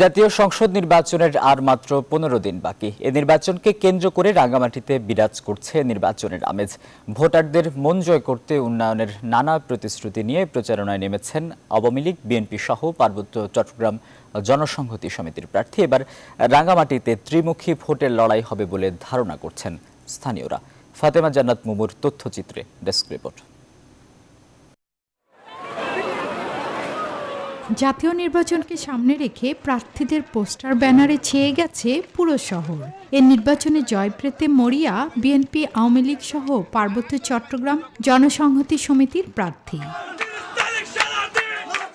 জাতীয় সংসদ নির্বাচনের আর মাত্র পনেরো দিন বাকি এ নির্বাচনকে কেন্দ্র করে রাঙ্গামাটিতে বিরাজ করছে নির্বাচনের আমেজ ভোটারদের মন জয় করতে উন্নয়নের নানা প্রতিশ্রুতি নিয়ে প্রচারণায় নেমেছেন আওয়ামী লীগ বিএনপি সহ পার্বত্য চট্টগ্রাম জনসংহতি সমিতির প্রার্থী এবার রাঙ্গামাটিতে ত্রিমুখী ভোটের লড়াই হবে বলে ধারণা করছেন স্থানীয়রা ফাতেমা জান্নাত মুমুর তথ্যচিত্রে ডেস্ক রিপোর্ট জাতীয় নির্বাচনকে সামনে রেখে প্রার্থীদের পোস্টার ব্যানারে ছেয়ে গেছে পুরো শহর এর নির্বাচনে জয় পেতে মরিয়া বিএনপি আওয়ামী লীগ সহ পার্বত্য চট্টগ্রাম জনসংহতি সমিতির প্রার্থী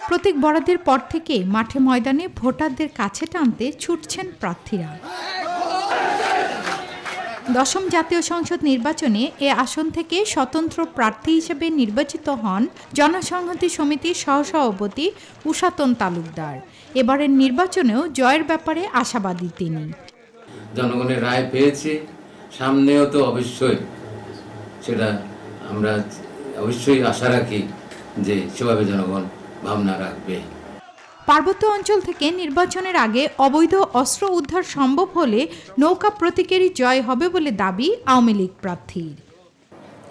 প্রতীক বরাদের পর থেকে মাঠে ময়দানে ভোটারদের কাছে টানতে ছুটছেন প্রার্থীরা দশম জাতীয় সংসদ নির্বাচনে এ আসন থেকে স্বতন্ত্র প্রার্থী হিসেবে নির্বাচিত হন জনসংহতি সমিতির সহসভাপতি উষাতন তালুকদার এবারের নির্বাচনেও জয়ের ব্যাপারে আশাবাদী তিনি জনগণের রায় পেয়েছে সামনেও তো অবশ্যই সেটা আমরা অবশ্যই আশা রাখি যে সেভাবে জনগণ ভাবনা রাখবে পার্বত্য অঞ্চল থেকে নির্বাচনের আগে অবৈধ অস্ত্র উদ্ধার সম্ভব হলে নৌকা প্রতীকেরই জয় হবে বলে দাবি আওয়ামী লীগ প্রার্থীর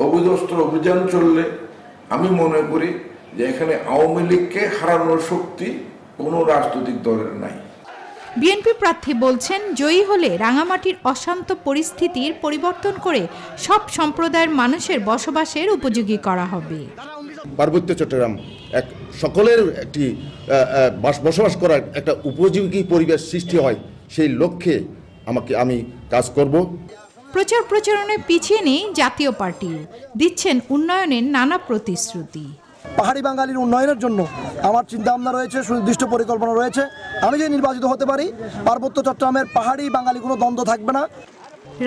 অবৈধ অস্ত্র অভিযান চললে আমি মনে করি যে এখানে আওয়ামী লীগকে হারানোর শক্তি কোনো রাজনৈতিক দলের নাই বিএনপি প্রার্থী বলছেন জয়ী হলে রাঙামাটির অশান্ত পরিস্থিতির পরিবর্তন করে সব সম্প্রদায়ের মানুষের বসবাসের উপযোগী করা হবে পার্বত্য চট্টগ্রাম এক সকলের একটি বসবাস করার একটা উপযোগী পরিবেশ সৃষ্টি হয় সেই লক্ষ্যে আমাকে আমি কাজ করব প্রচার প্রচারণে পিছিয়ে নেই জাতীয় পার্টি দিচ্ছেন উন্নয়নের নানা প্রতিশ্রুতি পাহাড়ি বাঙালির উন্নয়নের জন্য আমার চিন্তাভাবনা রয়েছে সুনির্দিষ্ট পরিকল্পনা রয়েছে আমি যে নির্বাচিত হতে পারি পার্বত্য চট্টগ্রামের পাহাড়ি বাঙালি কোনো দ্বন্দ্ব থাকবে না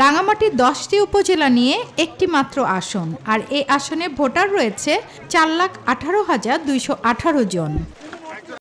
রাঙামাটির দশটি উপজেলা নিয়ে একটি মাত্র আসন আর এই আসনে ভোটার রয়েছে চার লাখ আঠারো হাজার দুইশো আঠারো জন